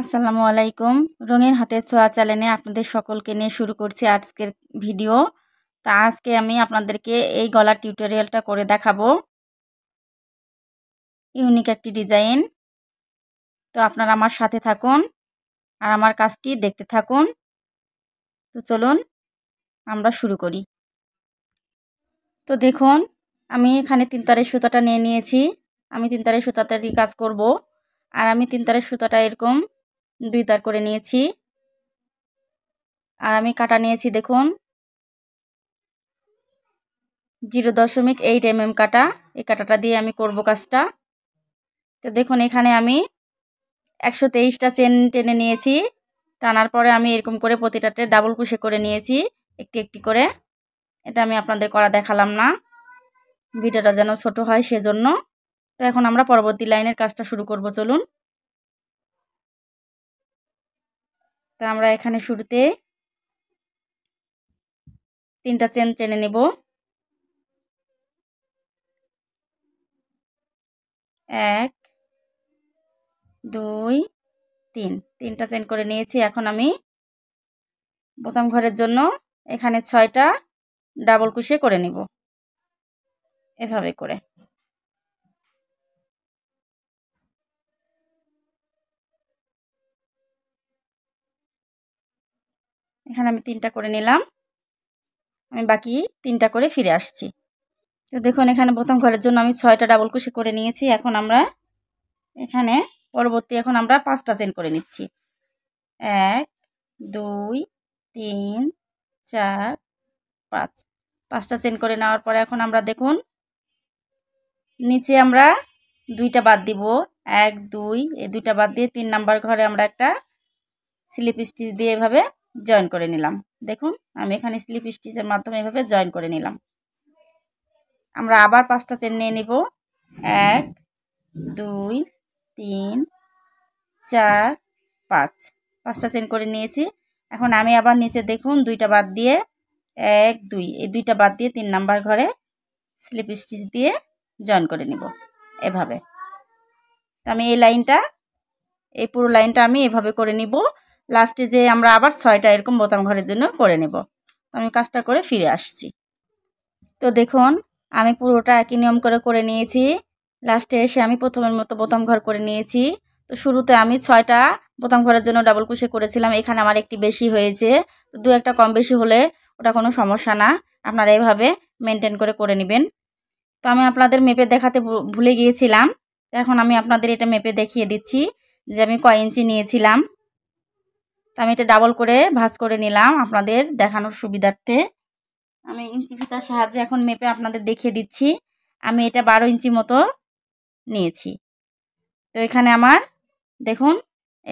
আসসালামু আলাইকুম রঙিন হাতের ছোঁয়া চ্যানেলে আপনাদের সকলকে নিয়ে শুরু করছি আজকের ভিডিও তা আজকে আমি আপনাদেরকে এই গলার টিউটোরিয়ালটা করে দেখাবো ইউনিক একটি ডিজাইন তো আপনারা আমার সাথে থাকুন আর আমার কাজটি দেখতে থাকুন তো চলুন আমরা শুরু করি তো দেখুন আমি এখানে তিন তারের সুতাটা নিয়ে নিয়েছি আমি তিন তারের সুতাটারই কাজ করব আর আমি তিন তারের সুতাটা এরকম দুই তার করে নিয়েছি আর আমি কাটা নিয়েছি দেখুন জিরো দশমিক এইট এম কাটা এই কাটাটা দিয়ে আমি করব কাজটা তো দেখুন এখানে আমি একশো তেইশটা চেন টেনে নিয়েছি টানার পরে আমি এরকম করে প্রতিটাতে ডাবল কুশে করে নিয়েছি একটি একটি করে এটা আমি আপনাদের করা দেখালাম না ভিডিওটা যেন ছোট হয় সেজন্য তো এখন আমরা পরবর্তী লাইনের কাজটা শুরু করব চলুন আমরা এখানে শুরুতে তিনটা চেন টেনে নেব এক দুই তিন তিনটা চেন করে নিয়েছি এখন আমি বোতাম ঘরের জন্য এখানে ছয়টা ডাবল কুশে করে নিব এভাবে করে এখানে আমি তিনটা করে নিলাম আমি বাকি তিনটা করে ফিরে আসছি তো দেখুন এখানে প্রথম ঘরের জন্য আমি ছয়টা ডাবল কুশি করে নিয়েছি এখন আমরা এখানে পরবর্তী এখন আমরা পাঁচটা চেন করে নিচ্ছি এক দুই তিন চার পাঁচ পাঁচটা চেন করে নেওয়ার পরে এখন আমরা দেখুন নিচে আমরা দুইটা বাদ দিব এক দুই এই দুইটা বাদ দিয়ে তিন নাম্বার ঘরে আমরা একটা স্লিপ স্টিচ দিয়ে এভাবে জয়েন করে নিলাম দেখুন আমি এখানে স্লিপ স্টিচের মাধ্যমে এভাবে জয়েন করে নিলাম আমরা আবার পাঁচটা চেন নিয়ে নিব এক দুই তিন চার পাঁচ পাঁচটা চেন করে নিয়েছি এখন আমি আবার নিচে দেখুন দুইটা বাদ দিয়ে এক দুই এই দুইটা বাদ দিয়ে তিন নাম্বার ঘরে স্লিপ স্টিচ দিয়ে জয়েন করে নিব এভাবে তো আমি এই লাইনটা এই পুরো লাইনটা আমি এভাবে করে নিব লাস্টে যে আমরা আবার ছয়টা এরকম বোতাম ঘরের জন্য করে নেব তো আমি কাজটা করে ফিরে আসছি তো দেখুন আমি পুরোটা একই নিয়ম করে করে নিয়েছি লাস্টে এসে আমি প্রথমের মতো বোতাম ঘর করে নিয়েছি তো শুরুতে আমি ছয়টা বোতাম ঘরের জন্য ডাবল কুশে করেছিলাম এখানে আমার একটি বেশি হয়েছে তো দু একটা কম বেশি হলে ওটা কোনো সমস্যা না আপনারা এভাবে মেনটেন করে করে নেবেন তো আমি আপনাদের মেপে দেখাতে ভুলে গিয়েছিলাম এখন আমি আপনাদের এটা মেপে দেখিয়ে দিচ্ছি যে আমি কয় ইঞ্চি নিয়েছিলাম তো আমি এটা ডাবল করে ভাজ করে নিলাম আপনাদের দেখানোর সুবিধার্থে আমি ইঞ্চি ফিতার সাহায্যে এখন মেপে আপনাদের দেখিয়ে দিচ্ছি আমি এটা বারো ইঞ্চি মতো নিয়েছি তো এখানে আমার দেখুন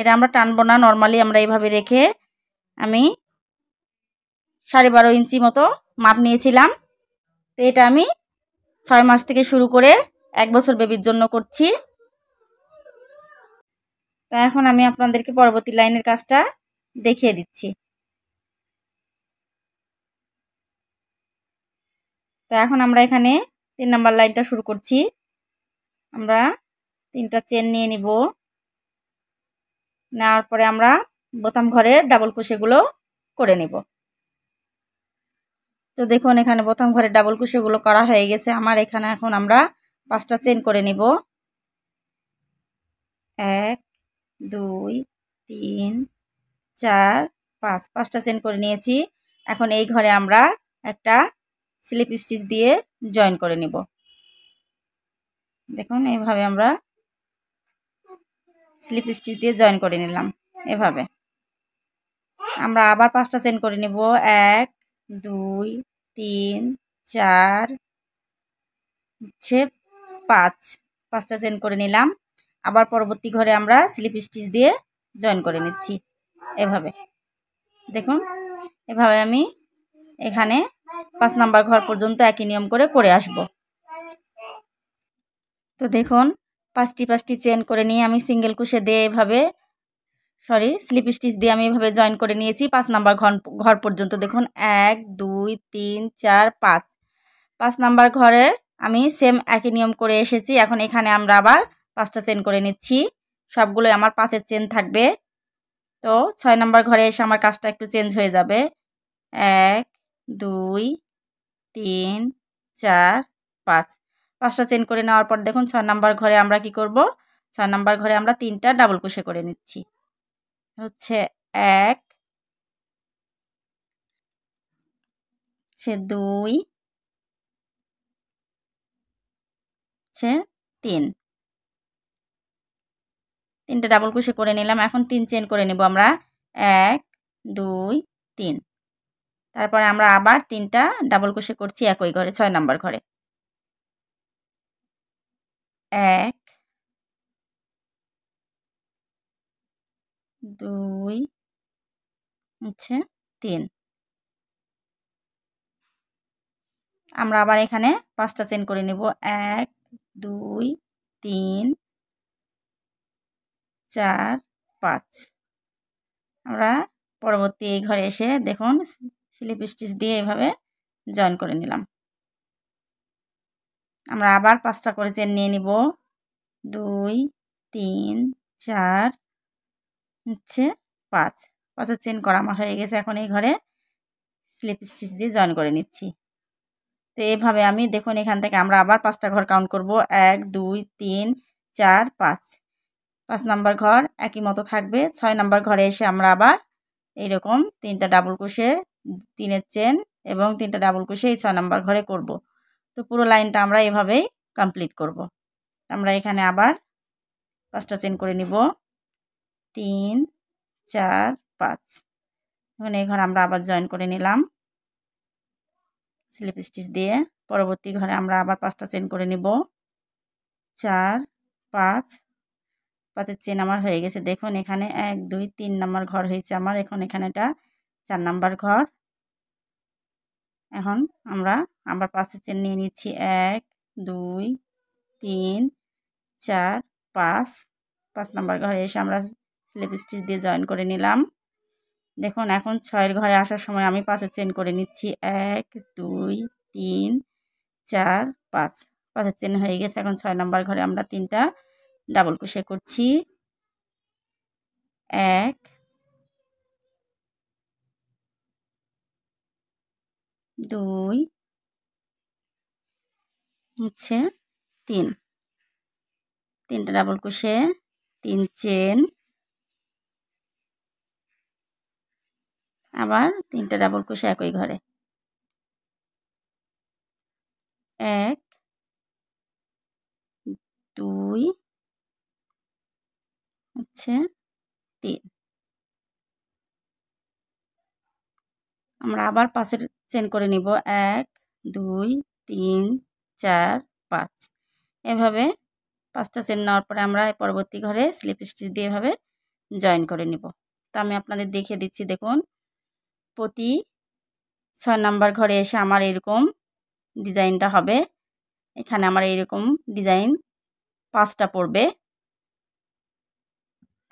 এটা আমরা টানবো না নর্মালি আমরা এইভাবে রেখে আমি সাড়ে বারো ইঞ্চি মতো মাপ নিয়েছিলাম তো এটা আমি ছয় মাস থেকে শুরু করে এক বছর বেবির জন্য করছি তা এখন আমি আপনাদেরকে পরবর্তী লাইনের কাজটা দেখিয়ে দিচ্ছি তো এখন আমরা এখানে তিন নাম্বার লাইনটা শুরু করছি আমরা তিনটা চেন নিয়ে নিব নেওয়ার পরে আমরা বোতাম ঘরের ডাবল কুশিগুলো করে নেব তো দেখুন এখানে বোতাম ঘরে ডাবল কুশিগুলো করা হয়ে গেছে আমার এখানে এখন আমরা পাঁচটা চেন করে নিব এক দুই তিন চার পাঁচ পাঁচটা চেন করে নিয়েছি এখন এই ঘরে আমরা একটা স্লিপ স্টিচ দিয়ে জয়েন করে নিব দেখুন এইভাবে আমরা স্লিপ স্টিচ দিয়ে জয়েন করে নিলাম এভাবে আমরা আবার পাঁচটা চেন করে নিব এক দুই তিন চার হচ্ছে পাঁচ পাঁচটা চেন করে নিলাম আবার পরবর্তী ঘরে আমরা স্লিপ স্টিচ দিয়ে জয়েন করে নিচ্ছি এভাবে দেখুন এভাবে আমি এখানে পাঁচ নাম্বার ঘর পর্যন্ত একই নিয়ম করে করে আসব তো দেখুন পাঁচটি পাঁচটি চেন করে নিয়ে আমি সিঙ্গেল কুশে দিয়ে এভাবে সরি স্লিপ স্টিচ দিয়ে আমি এভাবে জয়েন করে নিয়েছি পাঁচ নাম্বার ঘর ঘর পর্যন্ত দেখুন এক দুই তিন চার পাঁচ পাঁচ নাম্বার ঘরে আমি সেম একই নিয়ম করে এসেছি এখন এখানে আমরা আবার পাঁচটা চেন করে নিচ্ছি সবগুলোই আমার পাঁচের চেন থাকবে তো ছয় নম্বর ঘরে এসে আমার কাজটা একটু চেঞ্জ হয়ে যাবে এক দুই তিন চার পাঁচ পাঁচটা চেঞ্জ করে নেওয়ার পর দেখুন ছয় নম্বর ঘরে আমরা কি করব ছয় নম্বর ঘরে আমরা তিনটা ডাবল কুশে করে নিচ্ছি হচ্ছে এক দুই তিন তিনটে ডাবল কুশি করে নিলাম এখন তিন চেন করে নেব আমরা এক দুই তিন তারপরে আমরা আবার তিনটা ডাবল কুশি করছি একই ঘরে ছয় নাম্বার ঘরে এক দুই হচ্ছে তিন আমরা আবার এখানে পাঁচটা চেন করে নেব এক দুই তিন চার পাঁচ আমরা পরবর্তী এই ঘরে এসে দেখুন স্লিপ স্টিচ দিয়ে এভাবে জয়েন করে নিলাম আমরা আবার পাঁচটা করে চেন নিয়ে নিব দুই তিন চার হচ্ছে পাঁচ পাঁচের চেন করা আমার হয়ে গেছে এখন এই ঘরে স্লিপ স্টিচ দিয়ে জয়েন করে নিচ্ছি তো এভাবে আমি দেখুন এখান থেকে আমরা আবার পাঁচটা ঘর কাউন্ট করব এক দুই তিন চার পাঁচ পাঁচ নাম্বার ঘর একই মতো থাকবে ছয় নাম্বার ঘরে এসে আমরা আবার এইরকম তিনটা ডাবল কুশে তিনের চেন এবং তিনটা ডাবল কুশে এই ছয় নাম্বার ঘরে করব। তো পুরো লাইনটা আমরা এভাবেই কমপ্লিট করব। আমরা এখানে আবার পাঁচটা চেন করে নিব তিন চার পাঁচ এখন এই ঘর আমরা আবার জয়েন করে নিলাম স্লিপ স্টিচ দিয়ে পরবর্তী ঘরে আমরা আবার পাঁচটা চেন করে নিব চার পাঁচ পাঁচের চেন আমার হয়ে গেছে দেখুন এখানে এক দুই তিন নাম্বার ঘর হয়েছে আমার এখন এখানে এটা চার নাম্বার ঘর এখন আমরা আবার পাঁচের চেন নিয়ে নিচ্ছি এক দুই তিন চার পাঁচ পাঁচ নাম্বার ঘরে এসে আমরা স্লিপ স্টিচ দিয়ে জয়েন করে নিলাম দেখুন এখন ছয়ের ঘরে আসার সময় আমি পাঁচের চেন করে নিচ্ছি এক দুই তিন চার পাঁচ পাঁচের চেন হয়ে গেছে এখন ছয় নাম্বার ঘরে আমরা তিনটা ডাবল কোষে করছি এক দুই হচ্ছে তিন তিনটা ডাবল কোষে তিন চেন আবার তিনটা ডাবল কোষে একই ঘরে এক দুই হচ্ছে তিন আমরা আবার পাশের চেন করে নিব এক দুই তিন চার পাঁচ এভাবে পাঁচটা চেন নেওয়ার পরে আমরা পরবর্তী ঘরে স্লিপ স্টিচ দিয়ে এভাবে জয়েন করে নিব তো আমি আপনাদের দেখিয়ে দিচ্ছি দেখুন প্রতি ছয় নাম্বার ঘরে এসে আমার এরকম ডিজাইনটা হবে এখানে আমার এরকম ডিজাইন পাঁচটা পড়বে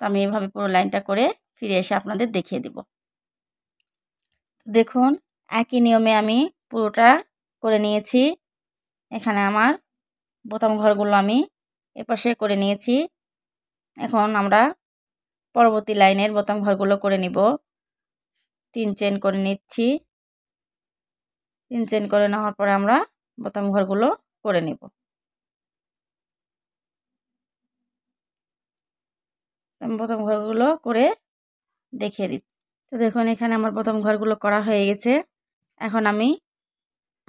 তো আমি এভাবে পুরো লাইনটা করে ফিরে এসে আপনাদের দেখিয়ে দিব দেখুন একই নিয়মে আমি পুরোটা করে নিয়েছি এখানে আমার বোতাম ঘরগুলো আমি এপাশে করে নিয়েছি এখন আমরা পরবর্তী লাইনের বোতাম ঘরগুলো করে নিব তিন চেন করে নিচ্ছি তিন চেন করে নেওয়ার পরে আমরা বোতাম ঘরগুলো করে নেব আমি প্রথম ঘরগুলো করে দেখিয়ে দিই তো দেখুন এখানে আমার প্রথম ঘরগুলো করা হয়ে গেছে এখন আমি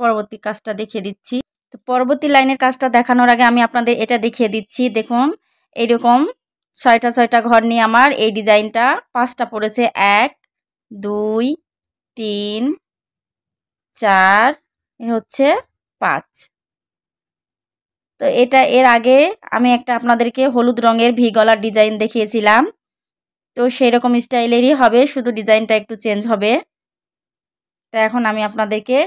পরবর্তী কাজটা দেখিয়ে দিচ্ছি তো পরবর্তী লাইনের কাজটা দেখানোর আগে আমি আপনাদের এটা দেখিয়ে দিচ্ছি দেখুন এইরকম ছয়টা ছয়টা ঘর নিয়ে আমার এই ডিজাইনটা পাঁচটা পড়েছে এক দুই তিন চার হচ্ছে পাঁচ তো এটা এর আগে আমি একটা আপনাদেরকে হলুদ রঙের ভি গলার ডিজাইন দেখিয়েছিলাম তো সেই রকম স্টাইলেরই হবে শুধু ডিজাইনটা একটু চেঞ্জ হবে তো এখন আমি আপনাদেরকে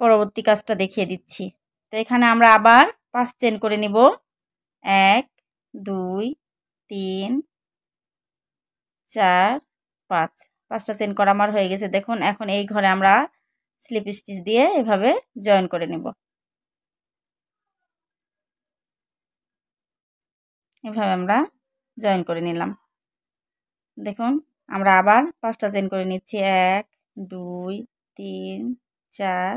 পরবর্তী কাজটা দেখিয়ে দিচ্ছি তো এখানে আমরা আবার পাঁচ চেন করে নিব এক দুই তিন চার পাঁচ পাঁচটা চেন করা আমার হয়ে গেছে দেখুন এখন এই ঘরে আমরা স্লিপ স্টিচ দিয়ে এভাবে জয়েন করে নেব এভাবে আমরা জয়েন করে নিলাম দেখুন আমরা আবার পাঁচটা জয়েন করে নিচ্ছি এক দুই তিন চার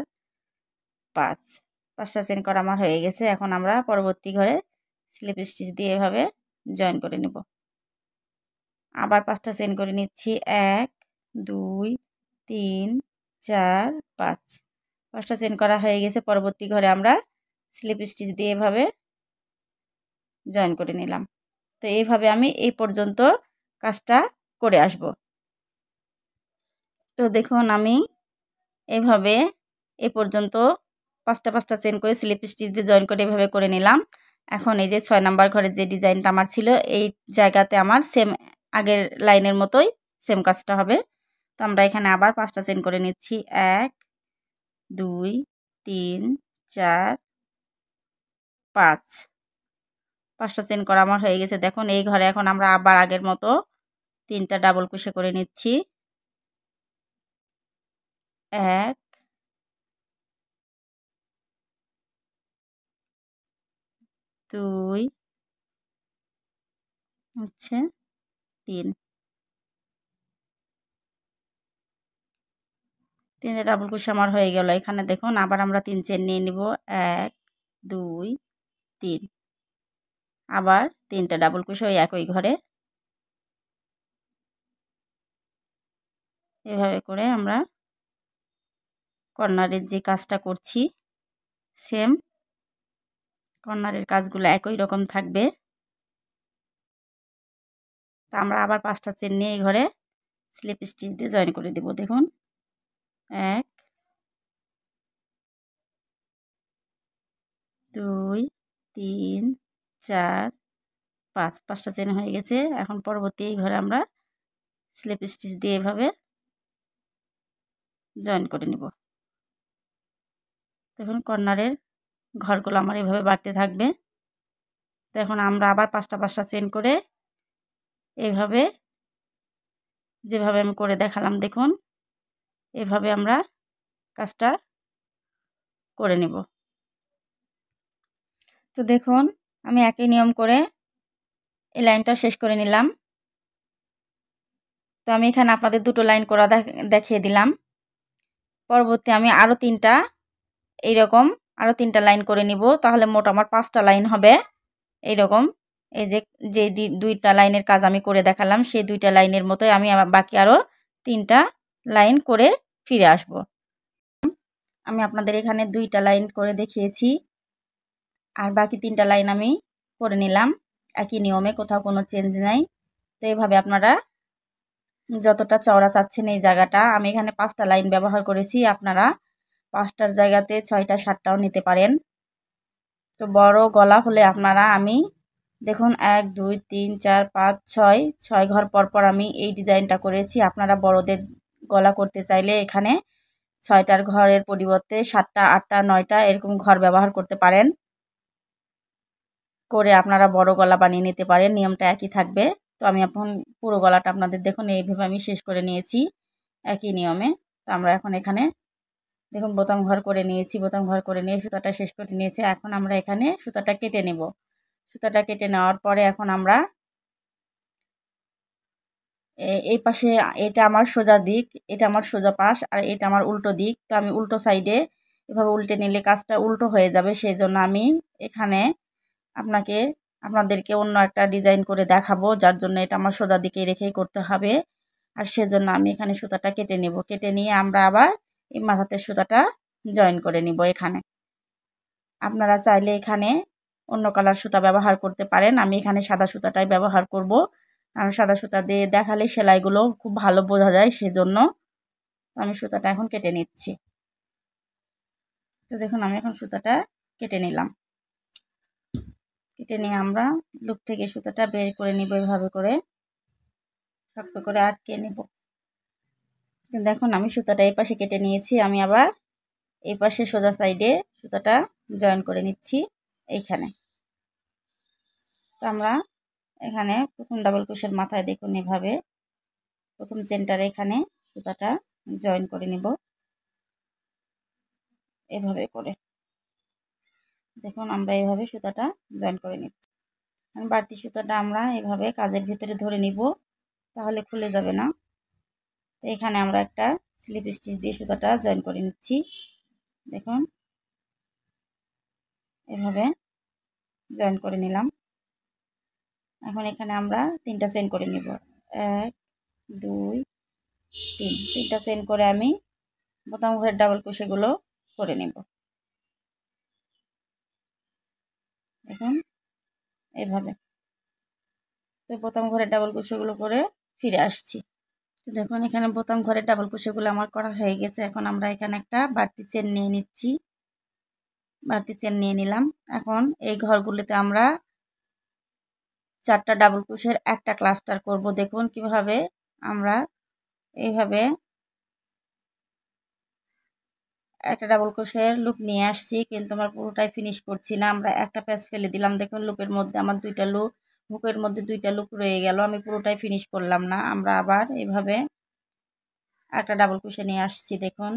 পাঁচ পাঁচটা চেন করা আমার হয়ে গেছে এখন আমরা পরবর্তী ঘরে স্লিপ স্টিচ দিয়ে এভাবে জয়েন করে নেব আবার পাঁচটা চেন করে নিচ্ছি এক দুই তিন চার পাঁচ পাঁচটা চেন করা হয়ে গেছে পরবর্তী ঘরে আমরা স্লিপ স্টিচ দিয়ে এভাবে জয়েন করে নিলাম তো এইভাবে আমি এই পর্যন্ত কাজটা করে আসব তো দেখুন আমি এভাবে এ পর্যন্ত পাঁচটা পাঁচটা চেন করে স্লিপ স্টিচ দিয়ে জয়েন করে এভাবে করে নিলাম এখন এই যে ছয় নাম্বার ঘরের যে ডিজাইনটা আমার ছিল এই জায়গাতে আমার সেম আগের লাইনের মতোই সেম কাজটা হবে তো আমরা এখানে আবার পাঁচটা চেন করে নিচ্ছি এক দুই তিন চার পাঁচ পাঁচটা চেন করা আমার হয়ে গেছে দেখুন এই ঘরে এখন আমরা আবার আগের মতো তিনটা ডাবল কুশে করে নিচ্ছি এক দুই হচ্ছে তিন তিনটে ডাবল কুশি আমার হয়ে গেল এখানে দেখুন আবার আমরা তিন চেন নিয়ে নিব এক দুই তিন আবার তিনটা ডাবল কুশো একই ঘরে এভাবে করে আমরা কর্নারের যে কাজটা করছি সেম কর্নারের কাজগুলো একই রকম থাকবে তা আমরা আবার পাঁচটা চেন নিয়ে এই ঘরে স্লিপ স্টিচ দিয়ে জয়েন করে দেব দেখুন এক দুই তিন চার পাঁচ পাঁচটা চেন হয়ে গেছে এখন পরবর্তী এই ঘরে আমরা স্লিপ স্টিচ দিয়ে এভাবে জয়েন করে নিব তখন কর্নারের ঘরগুলো আমার এভাবে বাড়তে থাকবে তো এখন আমরা আবার পাঁচটা পাঁচটা চেন করে এইভাবে যেভাবে আমি করে দেখালাম দেখুন এভাবে আমরা কাজটা করে নেব তো দেখুন আমি একই নিয়ম করে এই লাইনটা শেষ করে নিলাম তো আমি এখানে আপনাদের দুটো লাইন করা দেখিয়ে দিলাম পরবর্তী আমি আরও তিনটা এই রকম আরও তিনটা লাইন করে নিব তাহলে মোট আমার পাঁচটা লাইন হবে এই রকম এই যে যে দুইটা লাইনের কাজ আমি করে দেখালাম সেই দুইটা লাইনের মতোই আমি বাকি আরও তিনটা লাইন করে ফিরে আসব আমি আপনাদের এখানে দুইটা লাইন করে দেখিয়েছি আর বাকি তিনটা লাইন আমি করে নিলাম একই নিয়মে কোথাও কোনো চেঞ্জ নাই তো এভাবে আপনারা যতটা চওড়া চাচ্ছেন এই জায়গাটা আমি এখানে পাঁচটা লাইন ব্যবহার করেছি আপনারা পাঁচটার জায়গাতে ছয়টা সাতটাও নিতে পারেন তো বড় গলা হলে আপনারা আমি দেখুন এক দুই তিন চার পাঁচ ছয় ছয় ঘর পরপর আমি এই ডিজাইনটা করেছি আপনারা বড়দের গলা করতে চাইলে এখানে ছয়টার ঘরের পরিবর্তে সাতটা আটটা নয়টা এরকম ঘর ব্যবহার করতে পারেন করে আপনারা বড় গলা বানিয়ে নিতে পারেন নিয়মটা একই থাকবে তো আমি এখন পুরো গলাটা আপনাদের দেখুন এইভাবে আমি শেষ করে নিয়েছি একই নিয়মে তো আমরা এখন এখানে দেখুন বোতাম ঘর করে নিয়েছি বোতাম ঘর করে নিয়ে সুতাটা শেষ করে নিয়েছি এখন আমরা এখানে সুতাটা কেটে নেব সুতাটা কেটে নেওয়ার পরে এখন আমরা এই পাশে এটা আমার সোজা দিক এটা আমার সোজা পাশ আর এটা আমার উল্টো দিক তো আমি উল্টো সাইডে এভাবে উল্টে নিলে কাজটা উল্টো হয়ে যাবে সেই জন্য আমি এখানে আপনাকে আপনাদেরকে অন্য একটা ডিজাইন করে দেখাবো যার জন্য এটা আমার সোজা দিকে রেখেই করতে হবে আর সেজন্য আমি এখানে সুতাটা কেটে নেব কেটে নিয়ে আমরা আবার এই মাথাতে সুতাটা জয়েন করে নিব এখানে আপনারা চাইলে এখানে অন্য কালার সুতা ব্যবহার করতে পারেন আমি এখানে সাদা সুতাটাই ব্যবহার করব কারণ সাদা সুতা দিয়ে দেখালে সেলাইগুলো খুব ভালো বোঝা যায় সেজন্য আমি সুতাটা এখন কেটে নিচ্ছি তো দেখুন আমি এখন সুতাটা কেটে নিলাম কেটে নিয়ে আমরা লুপ থেকে সুতাটা বের করে নিব এভাবে করে শক্ত করে আটকে নেব দেখুন আমি সুতাটা এই পাশে কেটে নিয়েছি আমি আবার এই পাশে সোজা সাইডে সুতাটা জয়েন করে নিচ্ছি এইখানে তো আমরা এখানে প্রথম ডাবল কোষের মাথায় দেখুন এভাবে প্রথম চেনটার এখানে সুতাটা জয়েন করে নেব এভাবে করে দেখুন আমরা এভাবে সুতাটা জয়েন করে নিচ্ছি এখন বাড়তি সুতোটা আমরা এভাবে কাজের ভিতরে ধরে নিব তাহলে খুলে যাবে না তো এখানে আমরা একটা স্লিপ স্টিচ দিয়ে সুতাটা জয়েন করে নিচ্ছি দেখুন এভাবে জয়েন করে নিলাম এখন এখানে আমরা তিনটা চেন করে নিব এক দুই তিন তিনটা চেন করে আমি বোতাম ঘরের ডাবল কুশিগুলো করে নেব এখন এভাবে তো বোতাম ঘরে ডাবল কুশিগুলো করে ফিরে আসছি তো দেখুন এখানে বোতাম ঘরে ডাবল কুশিগুলো আমার করা হয়ে গেছে এখন আমরা এখানে একটা বাড়তি চেন নিয়ে নিচ্ছি বাড়তি চেন নিয়ে নিলাম এখন এই ঘরগুলিতে আমরা চারটা ডাবল কুশের একটা ক্লাস্টার করব দেখুন কিভাবে আমরা এইভাবে একটা ডাবল ক্রোশের লুপ নিয়ে আসছি কিন্তু আমার পুরোটাই ফিনিশ করছি না আমরা একটা প্যাচ ফেলে দিলাম দেখুন লুপের মধ্যে আমার দুইটা লুপ বুকের মধ্যে দুইটা লুপ রয়ে গেল আমি পুরোটাই ফিনিশ করলাম না আমরা আবার এভাবে একটা ডাবল ক্রোশে নিয়ে আসছি দেখুন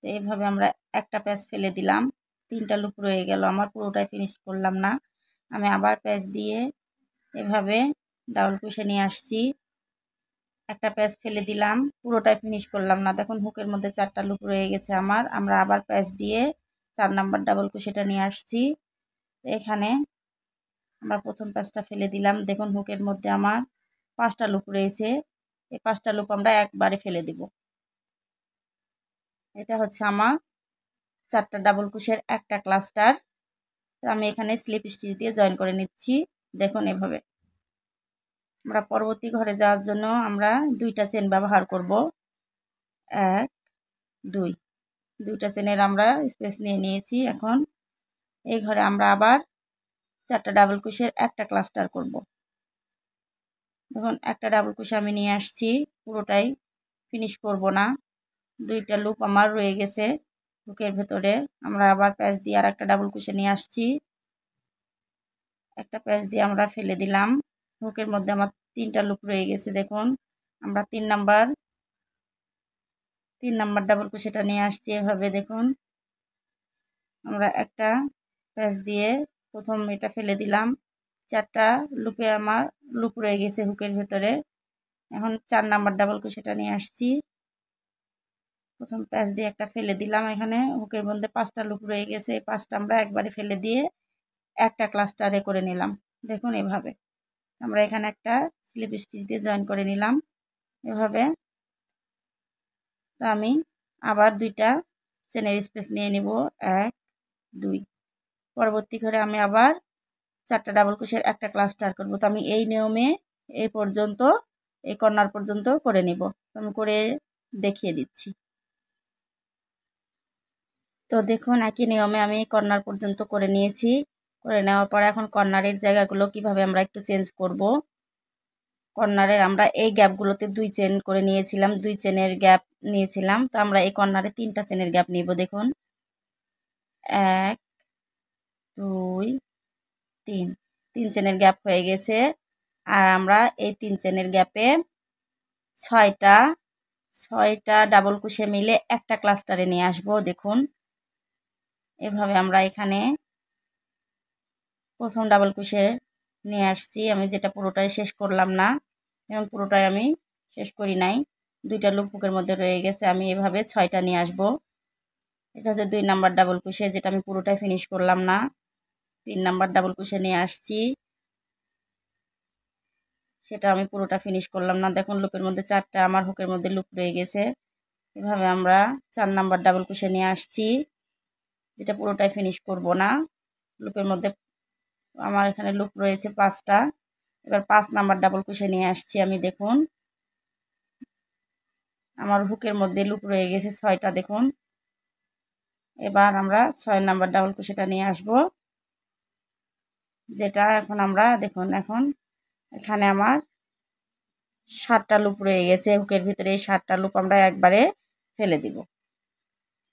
তো এভাবে আমরা একটা প্যাচ ফেলে দিলাম তিনটা লুপ রয়ে গেল আমার পুরোটাই ফিনিশ করলাম না আমি আবার প্যাচ দিয়ে এভাবে ডাবল ক্রোশে নিয়ে আসছি একটা প্যাঁচ ফেলে দিলাম পুরোটাই ফিনিশ করলাম না দেখুন হুকের মধ্যে চারটা লুক রয়ে গেছে আমার আমরা আবার প্যাচ দিয়ে চার নাম্বার ডাবল কুশিটা নিয়ে আসছি এখানে আমরা প্রথম প্যাঁচটা ফেলে দিলাম দেখুন হুকের মধ্যে আমার পাঁচটা লুক রয়েছে এই পাঁচটা লুক আমরা একবারে ফেলে দিব এটা হচ্ছে আমার চারটা ডাবল কুশের একটা ক্লাস্টার আমি এখানে স্লিপ স্টিচ দিয়ে জয়েন করে নিচ্ছি দেখুন এভাবে আমরা পরবর্তী ঘরে যাওয়ার জন্য আমরা দুইটা চেন ব্যবহার করব এক দুই দুইটা চেনের আমরা স্পেস নিয়ে নিয়েছি এখন এই ঘরে আমরা আবার চারটা ডাবল কুশের একটা ক্লাস্টার করব দেখুন একটা ডাবল কুশ আমি নিয়ে আসছি পুরোটাই ফিনিশ করব না দুইটা লুপ আমার রয়ে গেছে বুকের ভেতরে আমরা আবার প্যাচ দিয়ে আর একটা ডাবল কুশে নিয়ে আসছি একটা প্যাচ দিয়ে আমরা ফেলে দিলাম হুকের মধ্যে আমার তিনটা লুক রয়ে গেছে দেখুন আমরা তিন নাম্বার তিন নাম্বার ডাবল কুশিটা নিয়ে আসছি এভাবে দেখুন আমরা একটা প্যাচ দিয়ে প্রথম এটা ফেলে দিলাম চারটা লুপে আমার লুপ রয়ে গেছে হুকের ভেতরে এখন চার নাম্বার ডাবল কুশিটা নিয়ে আসছি প্রথম প্যাচ দিয়ে একটা ফেলে দিলাম এখানে হুকের মধ্যে পাঁচটা লুপ রয়ে গেছে পাঁচটা আমরা একবারে ফেলে দিয়ে একটা ক্লাস্টারে করে নিলাম দেখুন এভাবে আমরা এখানে একটা স্লিপ স্টিচ দিয়ে জয়েন করে নিলাম এভাবে তো আমি আবার দুইটা চেনের স্পেস নিয়ে নিব এক দুই পরবর্তী ঘরে আমি আবার চারটা ডাবল কুশের একটা ক্লাস্টার করব তো আমি এই নিয়মে এই পর্যন্ত এই কর্নার পর্যন্ত করে নিব আমি করে দেখিয়ে দিচ্ছি তো দেখুন একই নিয়মে আমি কর্নার পর্যন্ত করে নিয়েছি করে নেওয়ার পর এখন কর্নারের জায়গাগুলো কিভাবে আমরা একটু চেঞ্জ করব কর্নারের আমরা এই গ্যাপগুলোতে দুই চেন করে নিয়েছিলাম দুই চেনের গ্যাপ নিয়েছিলাম তো আমরা এই কর্নারে তিনটা চেনের গ্যাপ নিব দেখুন এক দুই তিন তিন চেনের গ্যাপ হয়ে গেছে আর আমরা এই তিন চেনের গ্যাপে ছয়টা ছয়টা ডাবল কুশে মিলে একটা ক্লাস্টারে নিয়ে আসব দেখুন এভাবে আমরা এখানে প্রথম ডাবল কুশে নিয়ে আসছি আমি যেটা পুরোটাই শেষ করলাম না এবং পুরোটাই আমি শেষ করি নাই দুইটা লুক বুকের মধ্যে রয়ে গেছে আমি এভাবে ছয়টা নিয়ে আসব এটা হচ্ছে দুই নাম্বার ডাবল কুশে যেটা আমি পুরোটাই ফিনিশ করলাম না তিন নাম্বার ডাবল কুশে নিয়ে আসছি সেটা আমি পুরোটা ফিনিশ করলাম না দেখুন লুপের মধ্যে চারটা আমার হুকের মধ্যে লুপ রয়ে গেছে এভাবে আমরা চার নাম্বার ডাবল কুশে নিয়ে আসছি যেটা পুরোটাই ফিনিশ করব না লুপের মধ্যে আমার এখানে লুপ রয়েছে পাঁচটা এবার পাঁচ নাম্বার ডাবল কুশে নিয়ে আসছি আমি দেখুন আমার হুকের মধ্যে লুপ রয়ে গেছে ছয়টা দেখুন এবার আমরা ছয় নাম্বার ডাবল কুশেটা নিয়ে আসব যেটা এখন আমরা দেখুন এখন এখানে আমার সাতটা লুপ রয়ে গেছে হুকের ভিতরে এই সাতটা লুপ আমরা একবারে ফেলে দিব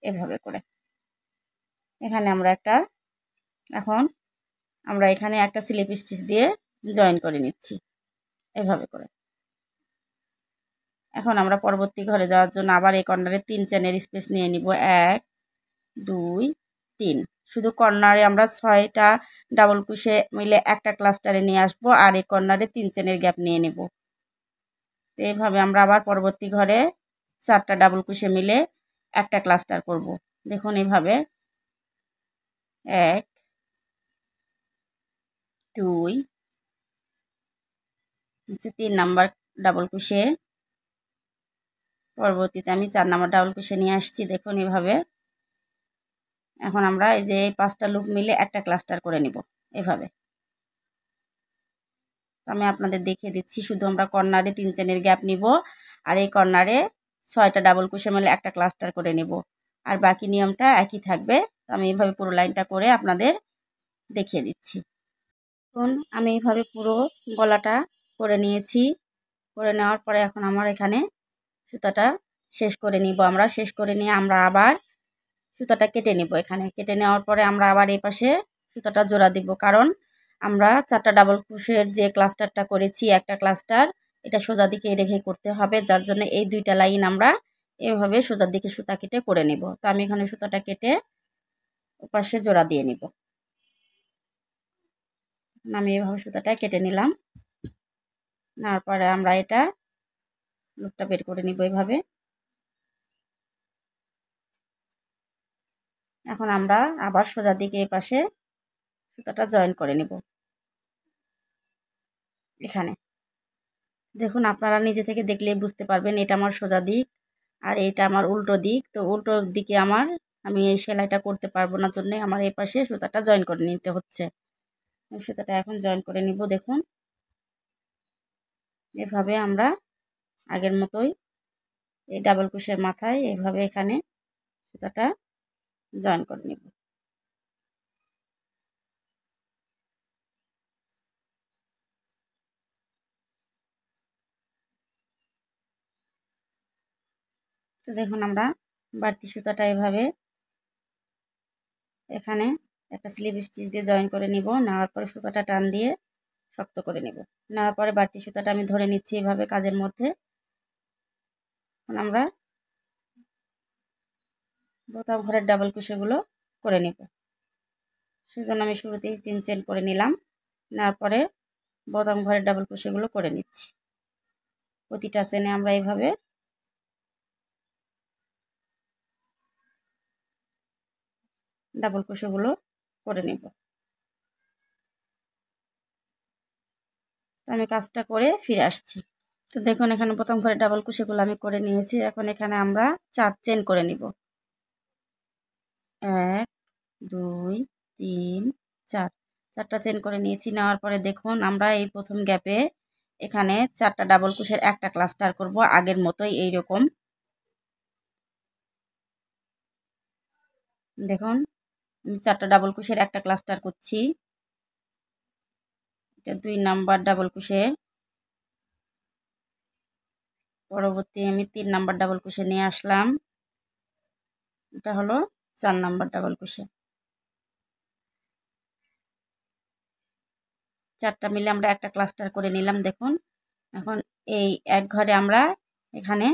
এভাবে করে এখানে আমরা একটা এখন আমরা এখানে একটা স্লিপ স্টিচ দিয়ে জয়েন করে নিচ্ছি এভাবে করে এখন আমরা পরবর্তী ঘরে যাওয়ার জন্য আবার এই কর্নারে তিন চেনের স্পেস নিয়ে নিব এক দুই তিন শুধু কর্নারে আমরা ছয়টা ডাবল কুশে মিলে একটা ক্লাস্টারে নিয়ে আসব আর এই কর্নারে তিন চেনের গ্যাপ নিয়ে নেব তো এইভাবে আমরা আবার পরবর্তী ঘরে চারটা ডাবল কুশে মিলে একটা ক্লাস্টার করব দেখুন এভাবে এক দুই নিচে তিন নাম্বার ডাবল কুশে পরবর্তীতে আমি চার নাম্বার ডাবল কুশে নিয়ে আসছি দেখুন এভাবে এখন আমরা এই যে পাঁচটা লুক মিলে একটা ক্লাস্টার করে নিব এভাবে আমি আপনাদের দেখিয়ে দিচ্ছি শুধু আমরা কর্নারে তিন চেনের গ্যাপ নিব আর এই কর্নারে ছয়টা ডাবল কুশে মিলে একটা ক্লাস্টার করে নেব আর বাকি নিয়মটা একই থাকবে তো আমি এইভাবে পুরো লাইনটা করে আপনাদের দেখিয়ে দিচ্ছি এখন আমি এইভাবে পুরো গলাটা করে নিয়েছি করে নেওয়ার পরে এখন আমার এখানে সুতাটা শেষ করে নিব আমরা শেষ করে নিয়ে আমরা আবার সুতাটা কেটে নিব এখানে কেটে নেওয়ার পরে আমরা আবার এই পাশে সুতাটা জোড়া দিব কারণ আমরা চারটা ডাবল ক্রুশের যে ক্লাস্টারটা করেছি একটা ক্লাস্টার এটা সোজা দিকে রেখে করতে হবে যার জন্য এই দুইটা লাইন আমরা এভাবে সোজার দিকে সুতা কেটে করে নেব তো আমি এখানে সুতাটা কেটে ওপাশে জোড়া দিয়ে নিব আমি এভাবে সুতাটা কেটে নিলাম নেওয়ার পরে আমরা এটা লুকটা বের করে নিব এভাবে এখন আমরা আবার সোজা দিকে এ পাশে সুতাটা জয়েন করে নিব এখানে দেখুন আপনারা নিজে থেকে দেখলে বুঝতে পারবেন এটা আমার সোজা দিক আর এটা আমার উল্টো দিক তো উল্টো দিকে আমার আমি এই সেলাইটা করতে পারবো না জন্যে আমার এ পাশে সুতাটা জয়েন করে নিতে হচ্ছে সুতোটা এখন জয়েন করে নিব দেখুন এভাবে আমরা আগের মতোই এই ডাবল কুশের মাথায় এভাবে এখানে সুতাটা জয়েন করে নিব তো দেখুন আমরা বাড়তি সুতাটা এভাবে এখানে একটা স্লিভ স্টিচ দিয়ে জয়েন করে নিব নেওয়ার পরে সুতাটা টান দিয়ে শক্ত করে নেব নেওয়ার পরে বাড়তি সুতাটা আমি ধরে নিচ্ছি এভাবে কাজের মধ্যে এখন আমরা বোতাম ঘরের ডাবল কুশেগুলো করে নেব সেজন্য আমি শুরুতেই তিন চেন করে নিলাম নেওয়ার পরে বোতাম ঘরের ডাবল কুশেগুলো করে নিচ্ছি প্রতিটা চেনে আমরা এইভাবে ডাবল কুশেগুলো করে নেব আমি কাজটা করে ফিরে আসছি তো দেখুন এখানে প্রথম করে ডাবল কুশিগুলো আমি করে নিয়েছি এখন এখানে আমরা চার চেন করে নিব এক দুই তিন চার চারটা চেন করে নিয়েছি নেওয়ার পরে দেখুন আমরা এই প্রথম গ্যাপে এখানে চারটা ডাবল কুশের একটা ক্লাস্টার করব আগের মতোই এই রকম দেখুন চারটা ডাবল কুশের একটা ক্লাস্টার করছি এটা দুই নাম্বার ডাবল কুশে পরবর্তী আমি তিন নাম্বার ডাবল কুশে নিয়ে আসলাম এটা হলো চার নাম্বার ডাবল কুশে চারটা মিলে আমরা একটা ক্লাস্টার করে নিলাম দেখুন এখন এই এক ঘরে আমরা এখানে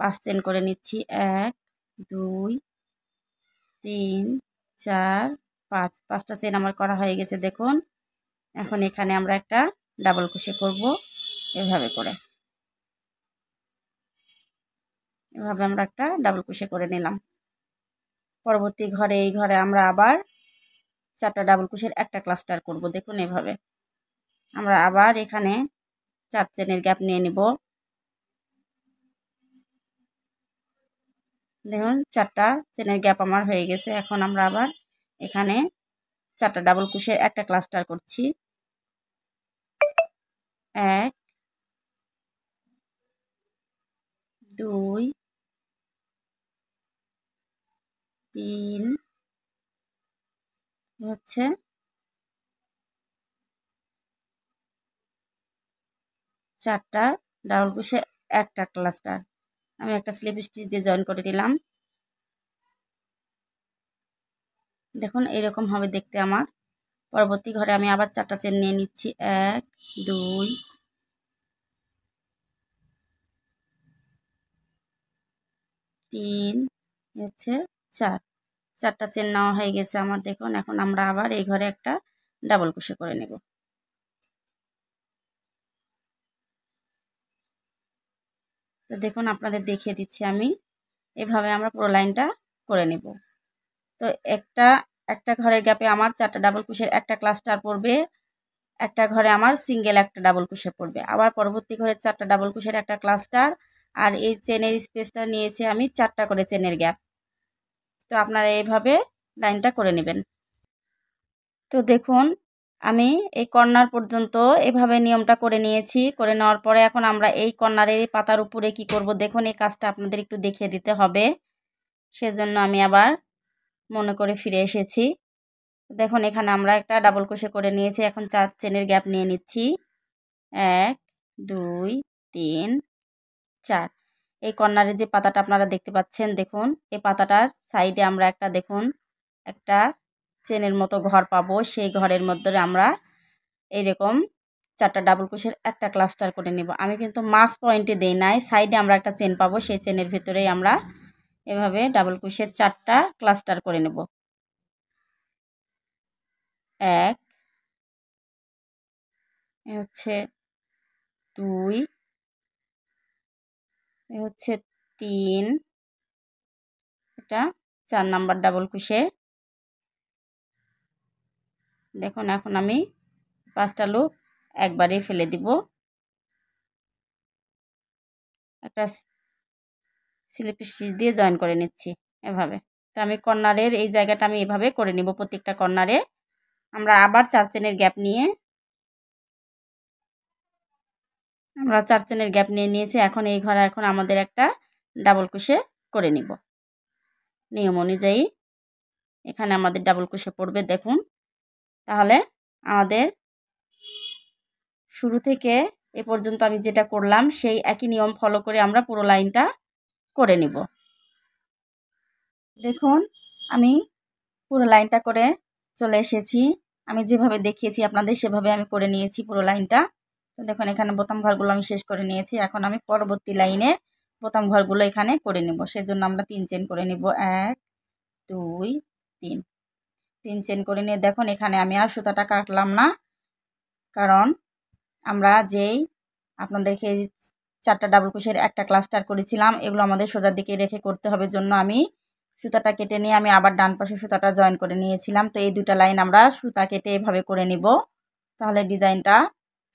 পাঁচ চেন করে নিচ্ছি এক দুই তিন চার পাঁচ পাঁচটা চেন আমার করা হয়ে গেছে দেখুন এখন এখানে আমরা একটা ডাবল কুশি করব এভাবে করে এভাবে আমরা একটা ডাবল কুশি করে নিলাম পরবর্তী ঘরে এই ঘরে আমরা আবার চারটা ডাবল কুশের একটা ক্লাস্টার করব দেখুন এভাবে আমরা আবার এখানে চার চেনের গ্যাপ নিয়ে নিব দেখুন চারটা চেনের গ্যাপ আমার হয়ে গেছে এখন আমরা আবার এখানে চারটা ডাবল কুশের একটা ক্লাস্টার করছি এক দুই তিন হচ্ছে চারটা ডাবল কুশে একটা ক্লাস্টার আমি একটা স্লিপ স্টিচ দিয়ে জয়েন করে দিলাম দেখুন এরকম হবে দেখতে আমার পরবর্তী ঘরে আমি আবার চারটা চেন নিয়ে নিচ্ছি এক দুই তিন হচ্ছে চার চারটা চেন নেওয়া হয়ে গেছে আমার দেখুন এখন আমরা আবার এই ঘরে একটা ডাবল কুশে করে নেব তো দেখুন আপনাদের দেখিয়ে দিচ্ছি আমি এভাবে আমরা পুরো লাইনটা করে নেব তো একটা একটা ঘরের গ্যাপে আমার চারটা ডাবল কুশের একটা ক্লাস্টার পড়বে একটা ঘরে আমার সিঙ্গেল একটা ডাবল কুশে পড়বে আবার পরবর্তী ঘরে চারটা ডাবল কুশের একটা ক্লাস্টার আর এই চেনের স্পেসটা নিয়েছি আমি চারটা করে চেনের গ্যাপ তো আপনারা এইভাবে লাইনটা করে নেবেন তো দেখুন আমি এই কর্নার পর্যন্ত এভাবে নিয়মটা করে নিয়েছি করে নেওয়ার পরে এখন আমরা এই কর্নারের পাতার উপরে কি করব দেখুন এই কাজটা আপনাদের একটু দেখিয়ে দিতে হবে সেজন্য আমি আবার মনে করে ফিরে এসেছি দেখুন এখানে আমরা একটা ডাবল কোষে করে নিয়েছি এখন চার চেনের গ্যাপ নিয়ে নিচ্ছি এক দুই তিন চার এই কর্নারের যে পাতাটা আপনারা দেখতে পাচ্ছেন দেখুন এই পাতাটার সাইডে আমরা একটা দেখুন একটা চেনের মতো ঘর পাবো সেই ঘরের মধ্যে আমরা এইরকম চারটা ডাবল কুশের একটা ক্লাস্টার করে নেব আমি কিন্তু মাস পয়েন্টে দেই নাই সাইডে আমরা একটা চেন পাবো সেই চেনের ভিতরেই আমরা এভাবে ডাবল কুশের চারটা ক্লাস্টার করে নেব এক হচ্ছে দুই হচ্ছে তিন এটা চার নাম্বার ডাবল কুশে দেখুন এখন আমি পাঁচটা লুক একবারেই ফেলে দিব একটা স্লিপ স্টিচ দিয়ে জয়েন করে নিচ্ছি এভাবে তো আমি কর্নারের এই জায়গাটা আমি এভাবে করে নিব প্রত্যেকটা কর্নারে আমরা আবার চার চেনের গ্যাপ নিয়ে আমরা চার চেনের গ্যাপ নিয়ে নিয়েছি এখন এই ঘরে এখন আমাদের একটা ডাবল কুশে করে নিব নিয়ম অনুযায়ী এখানে আমাদের ডাবল কুশে পড়বে দেখুন তাহলে আমাদের শুরু থেকে এ পর্যন্ত আমি যেটা করলাম সেই একই নিয়ম ফলো করে আমরা পুরো লাইনটা করে নিব দেখুন আমি পুরো লাইনটা করে চলে এসেছি আমি যেভাবে দেখিয়েছি আপনাদের সেভাবে আমি করে নিয়েছি পুরো লাইনটা তো দেখুন এখানে বোতাম ঘরগুলো আমি শেষ করে নিয়েছি এখন আমি পরবর্তী লাইনে বোতাম ঘরগুলো এখানে করে নেব সেজন্য আমরা তিন চেন করে নেব এক দুই তিন তিন চেন করে নিয়ে দেখুন এখানে আমি আর সুতাটা কাটলাম না কারণ আমরা যেই আপনাদেরকে চারটা ডাবল কুশের একটা ক্লাস্টার করেছিলাম এগুলো আমাদের সোজার দিকে রেখে করতে হবে জন্য আমি সুতাটা কেটে নিয়ে আমি আবার ডান পাশে সুতাটা জয়েন করে নিয়েছিলাম তো এই দুটা লাইন আমরা সুতা কেটে এভাবে করে নিব তাহলে ডিজাইনটা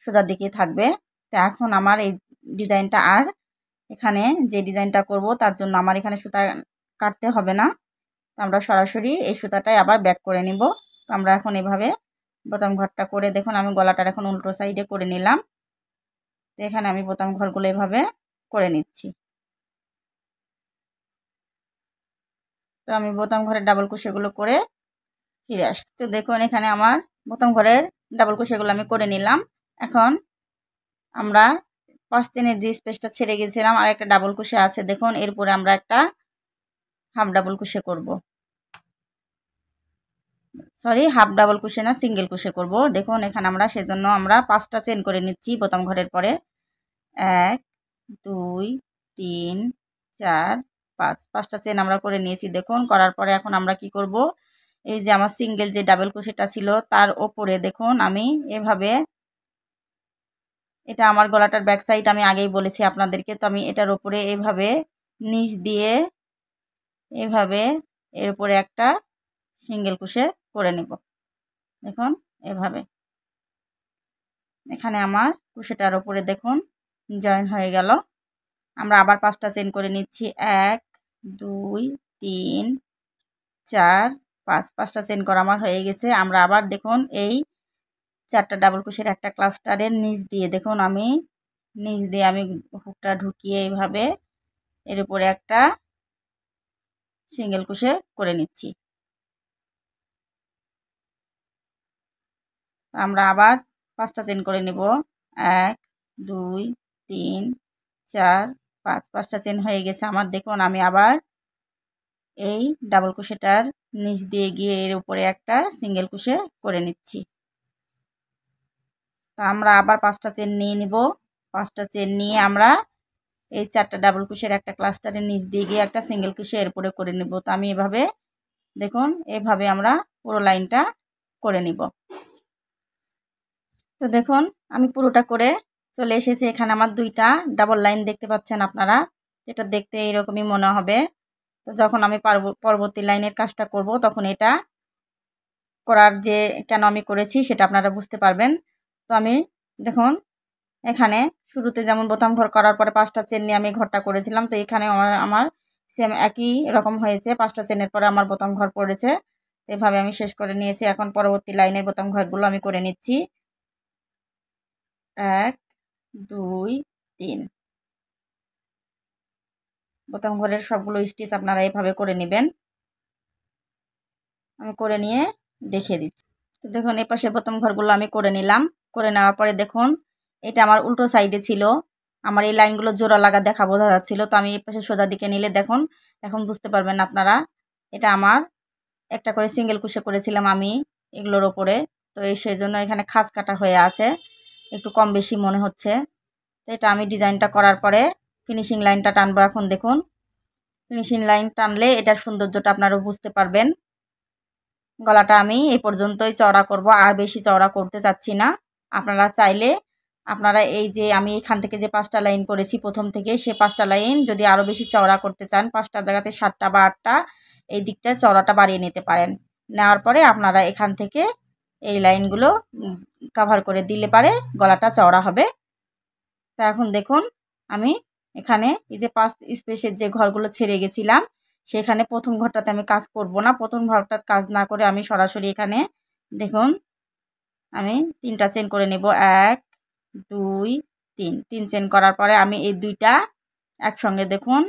সোজার দিকে থাকবে তো এখন আমার এই ডিজাইনটা আর এখানে যে ডিজাইনটা করব তার জন্য আমার এখানে সুতা কাটতে হবে না আমরা সরাসরি এই সুতাটাই আবার ব্যাক করে নিব আমরা এখন এভাবে বোতাম ঘরটা করে দেখুন আমি গলাটার এখন উল্টো সাইডে করে নিলাম এখানে আমি বোতাম ঘরগুলো এভাবে করে নিচ্ছি তো আমি বোতাম ঘরের ডাবল কুশেগুলো করে ফিরে আসছি তো দেখুন এখানে আমার বোতাম ঘরের ডাবল কুশেগুলো আমি করে নিলাম এখন আমরা পাঁচ দিনের যে স্পেসটা ছেড়ে গেছিলাম আর একটা ডাবল কুশে আছে দেখুন এরপরে আমরা একটা হাফ ডাবল কুশে করব সরি হাফ ডাবল কুশে না সিঙ্গেল কুশে করব দেখুন এখানে আমরা সেজন্য আমরা পাঁচটা চেন করে নিচ্ছি বোতাম ঘরের পরে এক দুই তিন চার পাঁচ পাঁচটা চেন আমরা করে নিয়েছি দেখুন করার পরে এখন আমরা কি করব এই যে আমার সিঙ্গেল যে ডাবল কুশেটা ছিল তার ওপরে দেখুন আমি এভাবে এটা আমার গলাটার ব্যাক সাইড আমি আগেই বলেছি আপনাদেরকে তো আমি এটার ওপরে এভাবে নিচ দিয়ে এভাবে এর উপরে একটা সিঙ্গেল কুশে করে নেব দেখুন এভাবে এখানে আমার কুশেটার ওপরে দেখুন জয়েন হয়ে গেল আমরা আবার পাঁচটা চেন করে নিচ্ছি এক দুই তিন চার পাঁচ পাঁচটা চেন করা আমার হয়ে গেছে আমরা আবার দেখুন এই চারটা ডাবল কুশের একটা ক্লাস্টারের নিচ দিয়ে দেখুন আমি নিচ দিয়ে আমি হুকটা ঢুকিয়ে এইভাবে এর উপরে একটা সিঙ্গেল কুশে করে নিচ্ছি আমরা আবার পাঁচটা চেন করে নেব এক দুই তিন চার পাঁচ পাঁচটা চেন হয়ে গেছে আমার দেখুন আমি আবার এই ডাবল কুশেটার নিচ দিয়ে গিয়ে এর উপরে একটা সিঙ্গেল কুশে করে নিচ্ছি তো আমরা আবার পাঁচটা চেন নিয়ে নিব পাঁচটা চেন নিয়ে আমরা এই চারটা ডাবল কুশের একটা ক্লাস্টারের নিচ দিয়ে গিয়ে একটা সিঙ্গেল কুশে এর উপরে করে নিব তো আমি এভাবে দেখুন এভাবে আমরা পুরো লাইনটা করে নিব তো দেখুন আমি পুরোটা করে চলে এসেছি এখানে আমার দুইটা ডাবল লাইন দেখতে পাচ্ছেন আপনারা যেটা দেখতে এইরকমই মনে হবে তো যখন আমি পরবর্তী লাইনের কাজটা করব তখন এটা করার যে কেন আমি করেছি সেটা আপনারা বুঝতে পারবেন তো আমি দেখুন এখানে শুরুতে যেমন বোতাম ঘর করার পরে পাঁচটা চেন নিয়ে আমি ঘরটা করেছিলাম তো এখানে আমার সেম একই রকম হয়েছে পাঁচটা চেনের পরে আমার বোতাম ঘর পড়েছে এভাবে আমি শেষ করে নিয়েছি এখন পরবর্তী লাইনের বোতাম ঘরগুলো আমি করে নিচ্ছি এক দুই তিন বোতাম ঘরের সবগুলো স্টিচ আপনারা এভাবে করে নেবেন আমি করে নিয়ে দেখিয়ে দিচ্ছি তো দেখুন এই পাশে বোতাম ঘরগুলো আমি করে নিলাম করে নেওয়ার পরে দেখুন এটা আমার উল্টো সাইডে ছিল আমার এই লাইনগুলো জোড়া লাগা দেখা বোঝা যাচ্ছিল তো আমি এই পাশে সোজা দিকে নিলে দেখুন এখন বুঝতে পারবেন আপনারা এটা আমার একটা করে সিঙ্গেল কুশে করেছিলাম আমি এগুলোর ওপরে তো এই সেই জন্য এখানে খাঁজ কাটা হয়ে আছে একটু কম বেশি মনে হচ্ছে তো এটা আমি ডিজাইনটা করার পরে ফিনিশিং লাইনটা টানবো এখন দেখুন ফিনিশিং লাইন টানলে এটার সৌন্দর্যটা আপনারা বুঝতে পারবেন গলাটা আমি এই পর্যন্তই চওড়া করব আর বেশি চওড়া করতে চাচ্ছি না আপনারা চাইলে আপনারা এই যে আমি এখান থেকে যে পাঁচটা লাইন করেছি প্রথম থেকে সে পাঁচটা লাইন যদি আরও বেশি চওড়া করতে চান পাঁচটা জায়গাতে সাতটা বা আটটা এই দিকটা চওড়াটা বাড়িয়ে নিতে পারেন নেওয়ার পরে আপনারা এখান থেকে এই লাইনগুলো কাভার করে দিলে পারে গলাটা চওড়া হবে তা এখন দেখুন আমি এখানে এই যে পাঁচ স্পেসের যে ঘরগুলো ছেড়ে গেছিলাম সেখানে প্রথম ঘরটাতে আমি কাজ করব না প্রথম ঘরটাতে কাজ না করে আমি সরাসরি এখানে দেখুন আমি তিনটা চেন করে নেব এক দুই তিন তিন চেন করার পরে আমি এই দুইটা একসঙ্গে দেখুন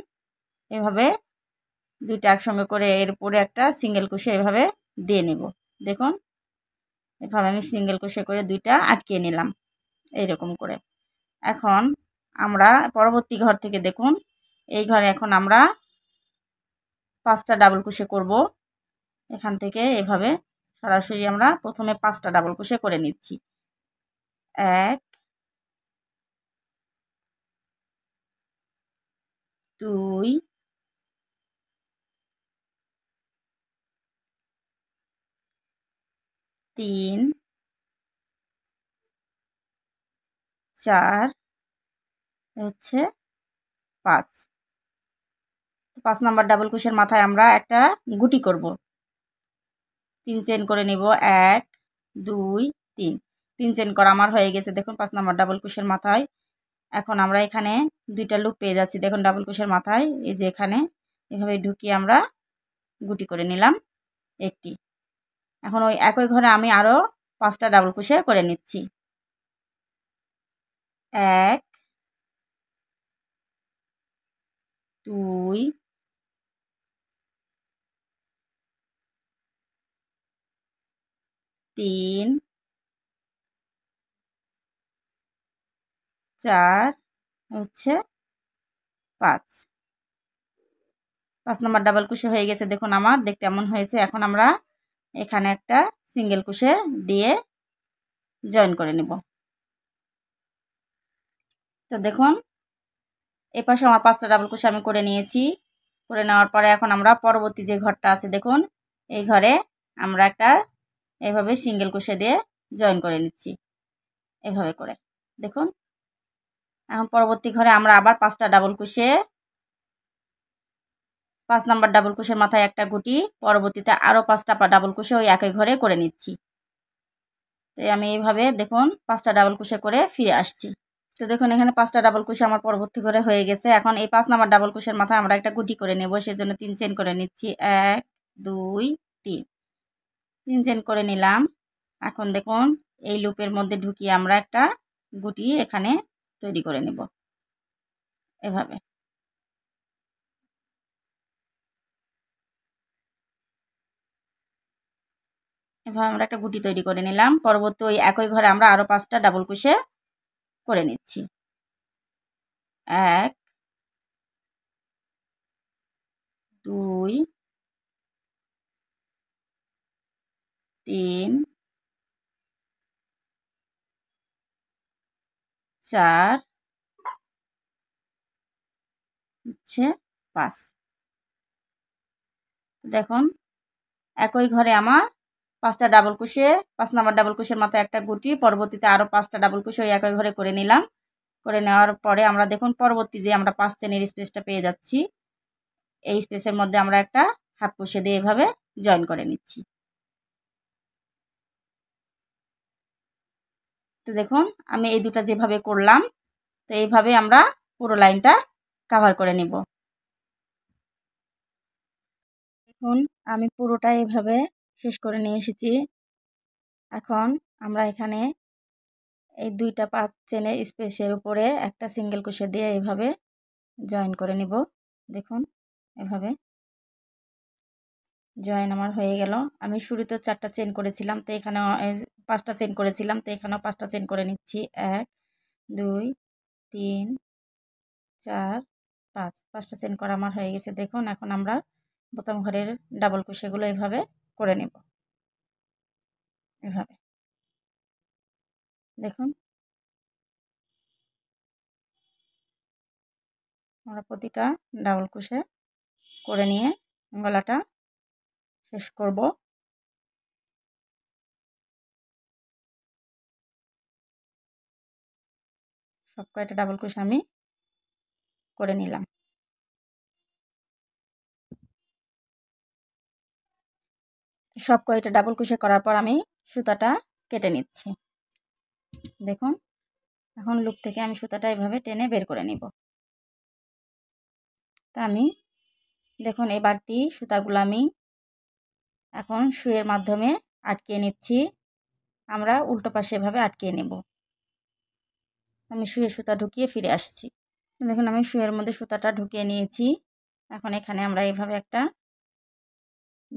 এভাবে দুইটা একসঙ্গে করে এর উপরে একটা সিঙ্গেল কুশি এভাবে দিয়ে নেব দেখুন এভাবে আমি সিঙ্গেল কোষে করে দুইটা আটকিয়ে নিলাম এইরকম করে এখন আমরা পরবর্তী ঘর থেকে দেখুন এই ঘরে এখন আমরা পাঁচটা ডাবল কুশে করব এখান থেকে এভাবে সরাসরি আমরা প্রথমে পাঁচটা ডাবল কুশে করে নিচ্ছি এক দুই তিন চার হচ্ছে পাঁচ পাঁচ নাম্বার ডাবল কুশের মাথায় আমরা একটা গুটি করব তিন চেন করে নেব এক দুই তিন তিন চেন করা আমার হয়ে গেছে দেখুন পাঁচ নাম্বার ডাবল কুশের মাথায় এখন আমরা এখানে দুইটা লুপ পেয়ে যাচ্ছি দেখুন ডাবল কুশের মাথায় এই যে এখানে এভাবে ঢুকিয়ে আমরা গুটি করে নিলাম একটি এখন ওই একই ঘরে আমি আরও পাঁচটা ডাবল কুশে করে নিচ্ছি এক দুই তিন চার হচ্ছে পাঁচ পাঁচ নম্বর ডাবল কুশি হয়ে গেছে দেখুন আমার দেখতে এমন হয়েছে এখন আমরা এখানে একটা সিঙ্গেল কুশে দিয়ে জয়েন করে নিব তো দেখুন এ পাশে আমার পাঁচটা ডাবল কুশে আমি করে নিয়েছি করে নেওয়ার পরে এখন আমরা পরবর্তী যে ঘরটা আছে দেখুন এই ঘরে আমরা একটা এভাবে সিঙ্গেল কুশে দিয়ে জয়েন করে নিচ্ছি এভাবে করে দেখুন এখন পরবর্তী ঘরে আমরা আবার পাঁচটা ডাবল কুশে পাঁচ নাম্বার ডাবল কুশের মাথায় একটা গুটি পরবর্তীতে আরও পাঁচটা ডাবল কুশে ওই একই ঘরে করে নিচ্ছি তো আমি এইভাবে দেখুন পাঁচটা ডাবল কুশে করে ফিরে আসছি তো দেখুন এখানে পাঁচটা ডাবল কুশে আমার পরবর্তী করে হয়ে গেছে এখন এই পাঁচ নাম্বার ডাবল কুশের মাথায় আমরা একটা গুটি করে নেব সেজন্য তিন চেন করে নিচ্ছি এক দুই তিন তিন চেন করে নিলাম এখন দেখুন এই লুপের মধ্যে ঢুকিয়ে আমরা একটা গুটি এখানে তৈরি করে নেব এভাবে এভাবে আমরা একটা গুটি তৈরি করে নিলাম পরবর্তী ওই একই ঘরে আমরা আরও পাঁচটা ডাবল কুশে করে নিচ্ছি এক দুই তিন চার হচ্ছে পাঁচ দেখুন একই ঘরে আমার পাঁচটা ডাবল কুশে পাঁচ নাম্বার ডাবল কুশের মাথায় একটা গুটি পরবর্তীতে আরও পাঁচটা ডাবল কুশে ওই একই ঘরে করে নিলাম করে নেওয়ার পরে আমরা দেখুন পরবর্তী যে আমরা পাঁচ চেনের স্পেসটা পেয়ে যাচ্ছি এই স্পেসের মধ্যে আমরা একটা হাফ কুশে দিয়ে এভাবে জয়েন করে নিচ্ছি তো দেখুন আমি এই দুটা যেভাবে করলাম তো এইভাবে আমরা পুরো লাইনটা কাভার করে নিব দেখুন আমি পুরোটা এভাবে শেষ করে নিয়ে এসেছি এখন আমরা এখানে এই দুইটা পাঁচ চেনে স্পেসের উপরে একটা সিঙ্গেল কুশে দিয়ে এইভাবে জয়েন করে নিব দেখুন এভাবে জয়েন আমার হয়ে গেল আমি শুরুতে চারটা চেন করেছিলাম তো এখানে পাঁচটা চেন করেছিলাম তো এখানেও পাঁচটা চেন করে নিচ্ছি এক দুই তিন চার পাঁচ পাঁচটা চেন করা আমার হয়ে গেছে দেখুন এখন আমরা বোতাম ঘরের ডাবল কুশেগুলো এইভাবে করে নেব এভাবে দেখুন আমরা প্রতিটা ডাবল কুশে করে নিয়ে গলাটা শেষ করব সব কয়টা ডাবল কুশ আমি করে নিলাম সব কয়টা ডাবল কুশে করার পর আমি সুতাটা কেটে নিচ্ছি দেখুন এখন লুপ থেকে আমি সুতাটা এভাবে টেনে বের করে নিব তা আমি দেখুন এই বাড়তি সুতাগুলো আমি এখন শুয়ের মাধ্যমে আটকিয়ে নিচ্ছি আমরা উল্টো পাশে এভাবে আটকিয়ে নেব আমি শুয়ে সুতা ঢুকিয়ে ফিরে আসছি দেখুন আমি শুয়ের মধ্যে সুতাটা ঢুকিয়ে নিয়েছি এখন এখানে আমরা এভাবে একটা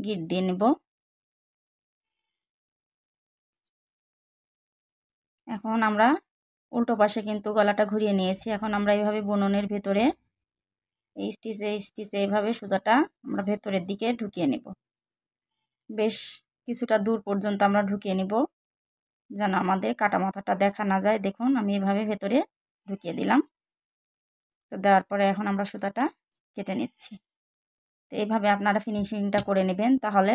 গিট দিয়ে নেব এখন আমরা উল্টো পাশে কিন্তু গলাটা ঘুরিয়ে নিয়েছি এখন আমরা এইভাবে বুননের ভেতরে এই স্টিচে স্টিচে এইভাবে সুতাটা আমরা ভেতরের দিকে ঢুকিয়ে নেব বেশ কিছুটা দূর পর্যন্ত আমরা ঢুকিয়ে নেব যেন আমাদের কাটা মাথাটা দেখা না যায় দেখুন আমি এভাবে ভেতরে ঢুকিয়ে দিলাম তো দেওয়ার পরে এখন আমরা সুতাটা কেটে নিচ্ছি তো এইভাবে আপনারা ফিনিশিংটা করে নেবেন তাহলে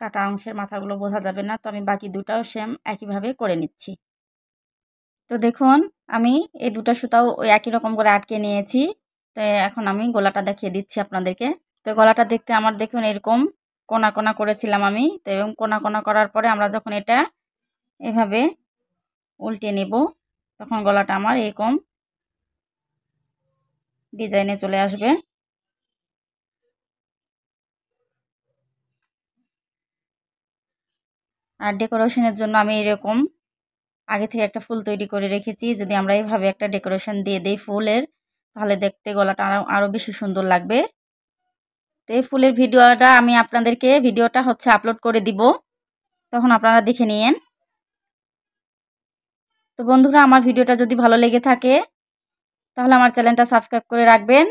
কাটা অংশের মাথাগুলো বোঝা যাবে না তো আমি বাকি দুটাও সেম একইভাবে করে নিচ্ছি তো দেখুন আমি এই দুটা সুতাও ওই একই রকম করে আটকে নিয়েছি তো এখন আমি গলাটা দেখিয়ে দিচ্ছি আপনাদেরকে তো গলাটা দেখতে আমার দেখুন এরকম কোনা কোনা করেছিলাম আমি তো এবং কোনা কোনা করার পরে আমরা যখন এটা এভাবে উল্টে নেব তখন গলাটা আমার এরকম ডিজাইনে চলে আসবে আর ডেকোরেশনের জন্য আমি এরকম আগে থেকে একটা ফুল তৈরি করে রেখেছি যদি আমরা এইভাবে একটা ডেকোরেশন দিয়ে দিই ফুলের তাহলে দেখতে গলাটা আরও আরও বেশি সুন্দর লাগবে তো এই ফুলের ভিডিওটা আমি আপনাদেরকে ভিডিওটা হচ্ছে আপলোড করে দিব তখন আপনারা দেখে নিন তো বন্ধুরা আমার ভিডিওটা যদি ভালো লেগে থাকে তাহলে আমার চ্যানেলটা সাবস্ক্রাইব করে রাখবেন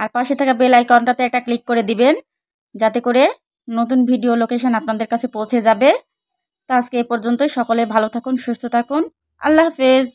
আর পাশে থাকা বেল আইকনটাতে একটা ক্লিক করে দিবেন যাতে করে নতুন ভিডিও লোকেশন আপনাদের কাছে পৌঁছে যাবে তো আজকে এ পর্যন্তই সকলে ভালো থাকুন সুস্থ থাকুন আল্লাহ হাফেজ